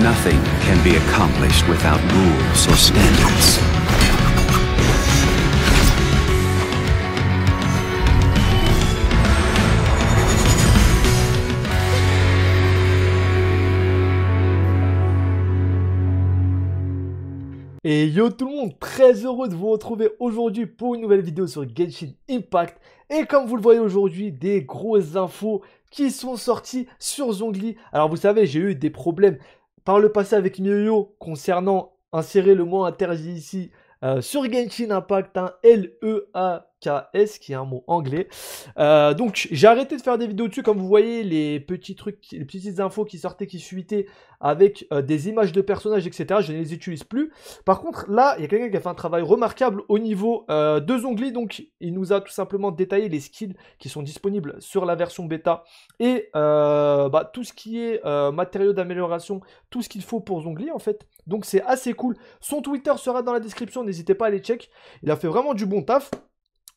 Nothing can be accomplished without rules or standards. Et yo tout le monde, très heureux de vous retrouver aujourd'hui pour une nouvelle vidéo sur Genshin Impact. Et comme vous le voyez aujourd'hui, des grosses infos qui sont sorties sur Zongli. Alors vous savez, j'ai eu des problèmes par le passé avec Nyoyo concernant insérer le mot interdit ici euh, sur Genshin Impact, un hein, L-E-A s qui est un mot anglais. Euh, donc, j'ai arrêté de faire des vidéos dessus. Comme vous voyez, les petits trucs, les petites infos qui sortaient, qui fuitaient avec euh, des images de personnages, etc. Je ne les utilise plus. Par contre, là, il y a quelqu'un qui a fait un travail remarquable au niveau euh, de Zongli. Donc, il nous a tout simplement détaillé les skills qui sont disponibles sur la version bêta et bah, tout ce qui est matériaux d'amélioration, tout ce qu'il faut pour Zongli en fait. Donc, c'est assez cool. Son Twitter sera dans la description. N'hésitez pas à aller check. Il a fait vraiment du bon taf.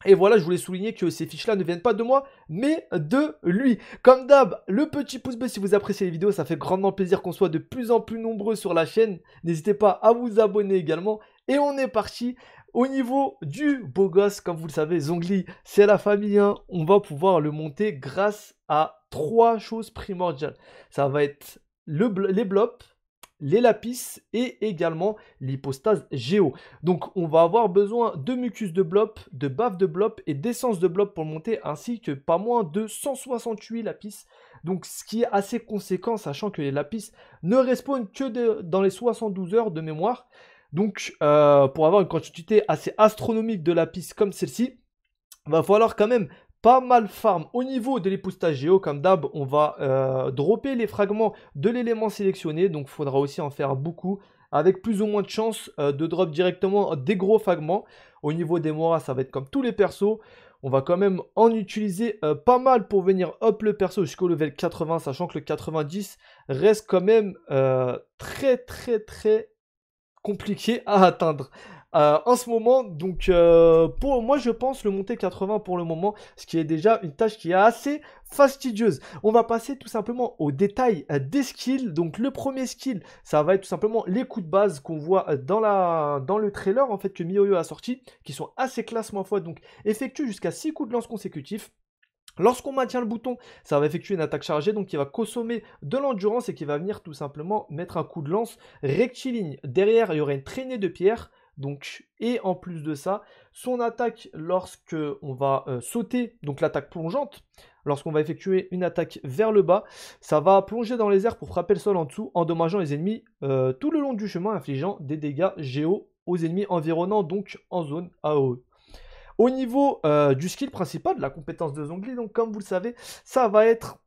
Et voilà, je voulais souligner que ces fiches-là ne viennent pas de moi, mais de lui. Comme d'hab, le petit pouce bleu si vous appréciez les vidéos, ça fait grandement plaisir qu'on soit de plus en plus nombreux sur la chaîne. N'hésitez pas à vous abonner également. Et on est parti au niveau du beau gosse, comme vous le savez, Zongli, c'est la famille hein. On va pouvoir le monter grâce à trois choses primordiales. Ça va être les blobs, les lapis et également l'hypostase géo. Donc on va avoir besoin de mucus de blob, de bave de blob et d'essence de blob pour monter ainsi que pas moins de 168 lapis. Donc ce qui est assez conséquent sachant que les lapis ne répondent que dans les 72 heures de mémoire. Donc euh, pour avoir une quantité assez astronomique de lapis comme celle-ci, va falloir quand même pas mal farm au niveau de géo Comme d'hab, on va euh, dropper les fragments de l'élément sélectionné. Donc, faudra aussi en faire beaucoup avec plus ou moins de chance euh, de drop directement des gros fragments. Au niveau des moiras ça va être comme tous les persos. On va quand même en utiliser euh, pas mal pour venir up le perso jusqu'au level 80, sachant que le 90 reste quand même très très très compliqué à atteindre. Euh, en ce moment, donc euh, pour moi je pense le monter 80 pour le moment, ce qui est déjà une tâche qui est assez fastidieuse. On va passer tout simplement au détail euh, des skills. Donc le premier skill, ça va être tout simplement les coups de base qu'on voit dans, la, dans le trailer en fait que MiYoYo a sorti, qui sont assez classe moi-fois donc effectue jusqu'à 6 coups de lance consécutifs. Lorsqu'on maintient le bouton, ça va effectuer une attaque chargée, donc qui va consommer de l'endurance et qui va venir tout simplement mettre un coup de lance rectiligne. Derrière, il y aura une traînée de pierre. Donc, et en plus de ça, son attaque lorsque on va euh, sauter, donc l'attaque plongeante, lorsqu'on va effectuer une attaque vers le bas, ça va plonger dans les airs pour frapper le sol en dessous, endommageant les ennemis euh, tout le long du chemin, infligeant des dégâts géo aux ennemis environnants, donc en zone AOE. Au niveau euh, du skill principal, de la compétence de Zongli, donc comme vous le savez, ça va être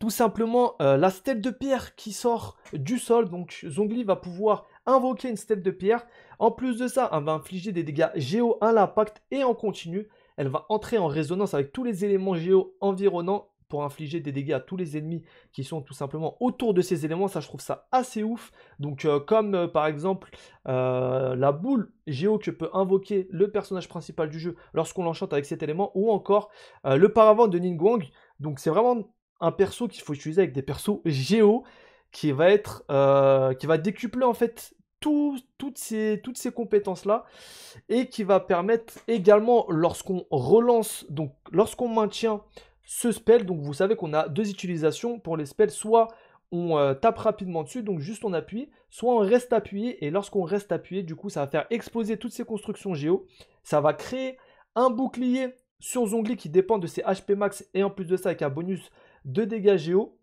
tout simplement euh, la stèle de pierre qui sort du sol. Donc Zongli va pouvoir invoquer une stèle de pierre. En plus de ça, elle va infliger des dégâts géo à l'impact et en continu. Elle va entrer en résonance avec tous les éléments géo environnants pour infliger des dégâts à tous les ennemis qui sont tout simplement autour de ces éléments. Ça, je trouve ça assez ouf. Donc, euh, comme euh, par exemple la boule géo que peut invoquer le personnage principal du jeu lorsqu'on l'enchante avec cet élément, ou encore le paravent de Ningguang. Donc, c'est vraiment un perso qu'il faut utiliser avec des persos géo qui va être euh, qui va décupler en fait toutes ces toutes ces compétences là et qui va permettre également lorsqu'on relance donc lorsqu'on maintient ce spell donc vous savez qu'on a deux utilisations pour les spells soit on euh, tape rapidement dessus, donc juste on appuie, soit on reste appuyé, et lorsqu'on reste appuyé, du coup, ça va faire exploser toutes ces constructions géo, ça va créer un bouclier sur Zongli qui dépend de ses HP max, et en plus de ça, avec un bonus de dégâts géo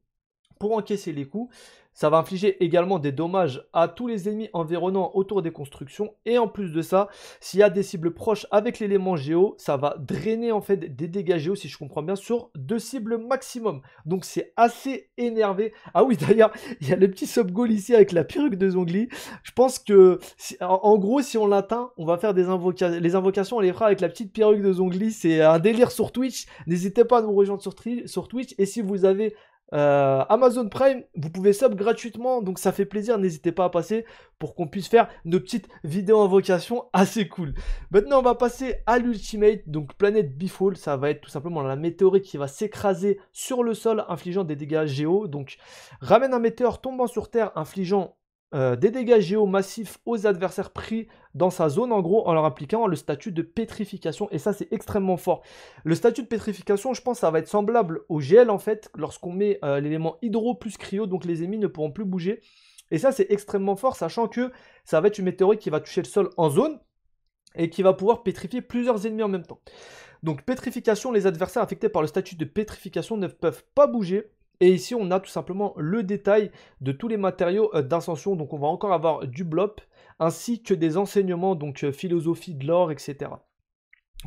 pour encaisser les coups ça va infliger également des dommages à tous les ennemis environnants autour des constructions. Et en plus de ça, s'il y a des cibles proches avec l'élément géo, ça va drainer en fait des dégâts géo, si je comprends bien, sur deux cibles maximum. Donc c'est assez énervé. Ah oui, d'ailleurs, il y a le petit sub-goal ici avec la perruque de Zongli. Je pense que, en gros, si on l'atteint, on va faire des invocations. Les invocations, on les fera avec la petite perruque de Zongli. C'est un délire sur Twitch. N'hésitez pas à nous rejoindre sur Twitch. Et si vous avez euh, Amazon Prime, vous pouvez sub gratuitement, donc ça fait plaisir, n'hésitez pas à passer pour qu'on puisse faire nos petites vidéos en vocation assez cool. Maintenant, on va passer à l'ultimate, donc planète Bifall, ça va être tout simplement la météorite qui va s'écraser sur le sol, infligeant des dégâts géo. Donc, ramène un météore tombant sur Terre, infligeant euh, des dégâts géo massifs aux adversaires pris dans sa zone, en gros, en leur appliquant le statut de pétrification. Et ça, c'est extrêmement fort. Le statut de pétrification, je pense, ça va être semblable au GL, en fait, lorsqu'on met euh, l'élément hydro plus cryo, donc les ennemis ne pourront plus bouger. Et ça, c'est extrêmement fort, sachant que ça va être une météorite qui va toucher le sol en zone et qui va pouvoir pétrifier plusieurs ennemis en même temps. Donc pétrification, les adversaires affectés par le statut de pétrification ne peuvent pas bouger, et ici, on a tout simplement le détail de tous les matériaux euh, d'ascension. Donc, on va encore avoir du blop, ainsi que des enseignements, donc euh, philosophie de l'or, etc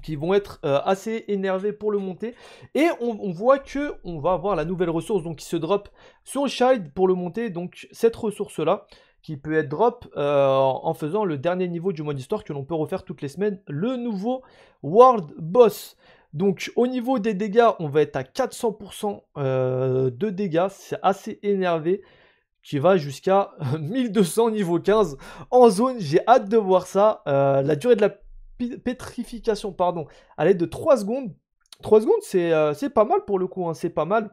qui vont être euh, assez énervés pour le monter. Et on, voit que on va avoir la nouvelle ressource donc qui se drop sur Shide pour le monter. Donc cette ressource là qui peut être drop en faisant le dernier niveau du mode histoire que l'on peut refaire toutes les semaines, le nouveau World Boss. Donc au niveau des dégâts, on va être à 400% euh, de dégâts, c'est assez énervé qui va jusqu'à 1200 euh, niveau 15 en zone, j'ai hâte de voir ça. Euh, la durée de la pétrification, pardon, à l'aide de 3 secondes. 3 secondes, c'est pas mal pour le coup, hein, c'est pas mal.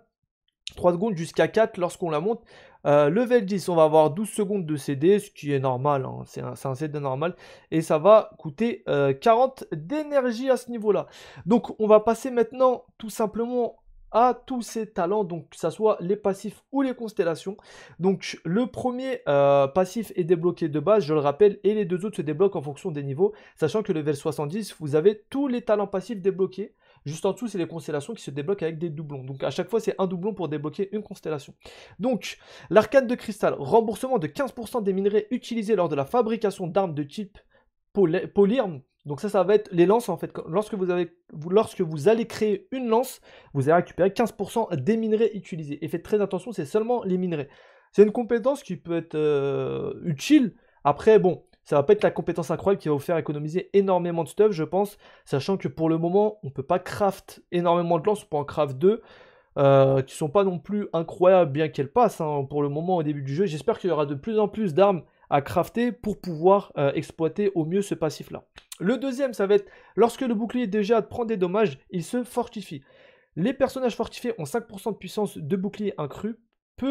3 secondes jusqu'à 4 lorsqu'on la monte. Euh, level 10, on va avoir 12 secondes de CD, ce qui est normal, hein. c'est un, CD normal, et ça va coûter 40 euh, d'énergie à ce niveau-là. Donc on va passer maintenant tout simplement à tous ces talents, donc que ce soit les passifs ou les constellations. Donc le premier euh, passif est débloqué de base, je le rappelle, et les deux autres se débloquent en fonction des niveaux, sachant que level 70, vous avez tous les talents passifs débloqués. Juste en dessous, c'est les constellations qui se débloquent avec des doublons. Donc à chaque fois, c'est un doublon pour débloquer une constellation. Donc, l'arcade de cristal, remboursement de 15% des minerais utilisés lors de la fabrication d'armes de type polyarme. Donc ça, ça va être les lances en fait. Lorsque vous, avez, lorsque vous allez créer une lance, vous allez récupérer 15% des minerais utilisés. Et faites très attention, c'est seulement les minerais. C'est une compétence qui peut être euh, utile. Après, bon, ça va pas être la compétence incroyable qui va vous faire économiser énormément de stuff, je pense, sachant que pour le moment, on peut pas craft énormément de lances, on peut en craft 2, qui euh, qui sont pas non plus incroyables, bien qu'elles passent hein, pour le moment au début du jeu. J'espère qu'il y aura de plus en plus d'armes à crafter pour pouvoir euh, exploiter au mieux ce passif-là. Le deuxième, ça va être lorsque le bouclier déjà prend des dommages, il se fortifie. Les personnages fortifiés ont 5% de puissance de bouclier incru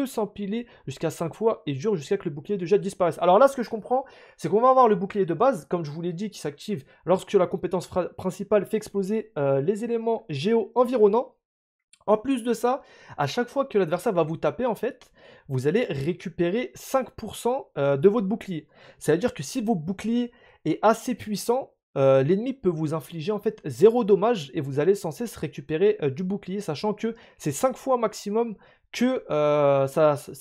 s'empiler jusqu'à 5 fois et dure jusqu'à que le bouclier de jet disparaisse. Alors là, ce que je comprends, c'est qu'on va avoir le bouclier de base, comme je vous l'ai dit, qui s'active lorsque la compétence principale fait exploser euh, les éléments géo environnants. En plus de ça, à chaque fois que l'adversaire va vous taper, en fait, vous allez récupérer 5% euh, de votre bouclier. C'est-à-dire que si vos bouclier est assez puissant, euh, l'ennemi peut vous infliger en fait 0 dommage et vous allez sans cesse récupérer euh, du bouclier, sachant que c'est 5 fois maximum que euh, ça, se,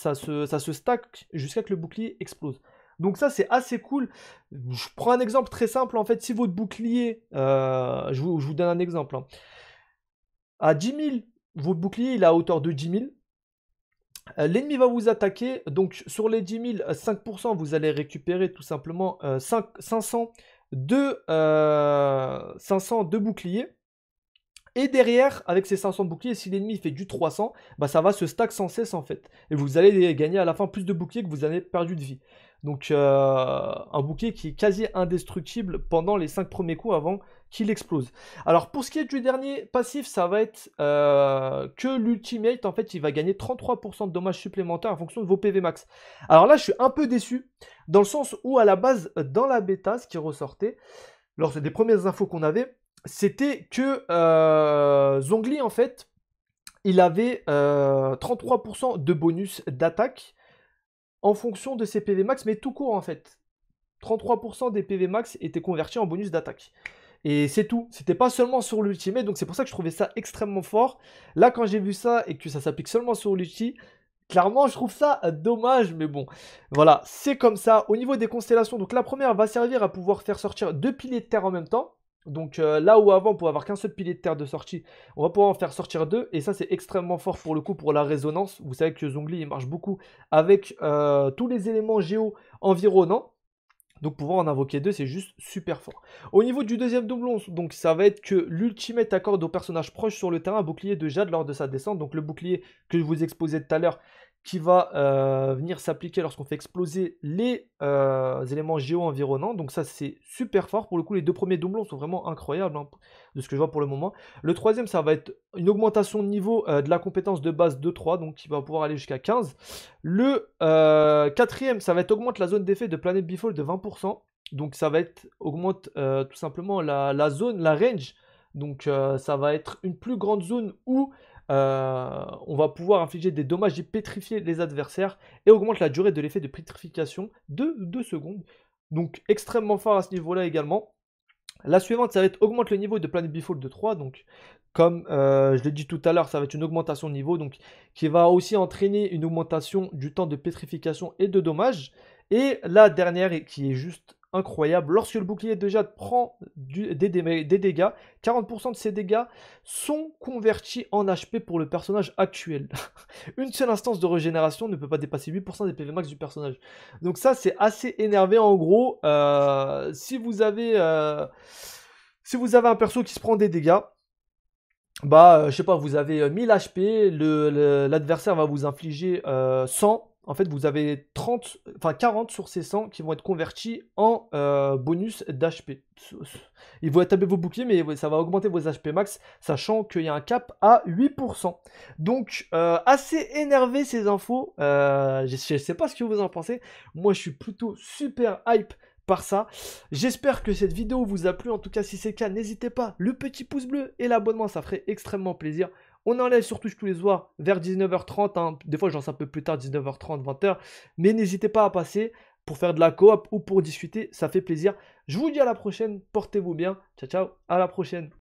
ça, stack jusqu'à que le bouclier explose. Donc ça c'est assez cool. Je prends un exemple très simple en fait, si votre bouclier, je vous, je, vous, donne un exemple, hein. à 10 000, votre bouclier il est à hauteur de 10 000, L'ennemi va vous attaquer, donc sur les 10 000, 5%, vous allez récupérer tout simplement 500 de 500 euh, de boucliers Et derrière, avec ces 500 boucliers, si l'ennemi fait du 300, bah ça va se stack sans cesse en fait. Et vous allez gagner à la fin plus de boucliers que vous avez perdu de vie. Donc euh, un bouclier qui est quasi indestructible pendant les 5 premiers coups avant qu'il explose. Alors pour ce qui est du dernier passif, ça va être euh, que l'ultimate, en fait, il va gagner 33% de dommages supplémentaires en fonction de vos PV max. Alors là, je suis un peu déçu, dans le sens où à la base, dans la bêta, ce qui ressortait, lors des premières infos qu'on avait, c'était que euh, Zongli, en fait, il avait 33% euh, de bonus d'attaque en fonction de ses PV max, mais tout court en fait. 33% des PV max étaient convertis en bonus d'attaque. Et c'est tout. C'était pas seulement sur l'ultimé donc c'est pour ça que je trouvais ça extrêmement fort. Là, quand j'ai vu ça et que ça s'applique seulement sur l'ulti, clairement, je trouve ça euh, dommage, mais bon. Voilà, c'est comme ça. Au niveau des constellations, donc la première va servir à pouvoir faire sortir deux piliers de terre en même temps. Donc euh, là où avant on pouvait avoir qu'un seul pilier de terre de sortie, on va pouvoir en faire sortir deux. Et ça c'est extrêmement fort pour le coup pour la résonance. Vous savez que Zongli il marche beaucoup avec euh, tous les éléments géo environnants. Donc pouvoir en invoquer deux, c'est juste super fort. Au niveau du deuxième doublon, donc ça va être que l'ultimate accorde au personnage proche sur le terrain un bouclier de jade lors de sa descente. Donc le bouclier que je vous exposais tout à l'heure, qui va euh, venir s'appliquer lorsqu'on fait exploser les euh, éléments géo environnants. Donc ça c'est super fort. Pour le coup les deux premiers doublons sont vraiment incroyables hein, de ce que je vois pour le moment. Le troisième ça va être une augmentation de niveau euh, de la compétence de base de 3 donc qui va pouvoir aller jusqu'à 15. Le quatrième ça va être augmente la zone d'effet de Planète Bifold de 20%. Donc ça va être augmente tout simplement la, la, zone, la range. Donc ça va être une plus grande zone où euh, on va pouvoir infliger des dommages et pétrifier les adversaires et augmente la durée de l'effet de pétrification de 2 secondes. Donc extrêmement fort à ce niveau-là également. La suivante, ça va être augmente le niveau de Planet Befall de 3. Donc, comme euh, je l'ai dit tout à l'heure, ça va être une augmentation de niveau, donc qui va aussi entraîner une augmentation du temps de pétrification et de dommages. Et la dernière, qui est juste incroyable. Lorsque le bouclier de jade prend des, dégâts, 40% de ces dégâts sont convertis en HP pour le personnage actuel. Une seule instance de régénération ne peut pas dépasser 8% des PV max du personnage. Donc ça c'est assez énervé en gros. Euh, si vous avez euh, si vous avez un perso qui se prend des dégâts, bah, euh, je sais pas, vous avez 1000 HP, l'adversaire va vous infliger 100, en fait, vous avez 30, enfin 40 sur ces 100 qui vont être convertis en euh, bonus d'HP. Ils vont taper vos boucliers, mais ça va augmenter vos HP max, sachant qu'il y a un cap à 8%. Donc, euh, assez énervé ces infos. Euh, je ne sais pas ce que vous en pensez. Moi, je suis plutôt super hype par ça. J'espère que cette vidéo vous a plu. En tout cas, si c'est le cas, n'hésitez pas, le petit pouce bleu et l'abonnement, ça ferait extrêmement plaisir. On enlève surtout tous les soirs vers 19h30. Hein. Des fois, j'en sais un peu plus tard, 19h30, 20h. Mais n'hésitez pas à passer pour faire de la coop ou pour discuter. Ça fait plaisir. Je vous dis à la prochaine. Portez-vous bien. Ciao, ciao. À la prochaine.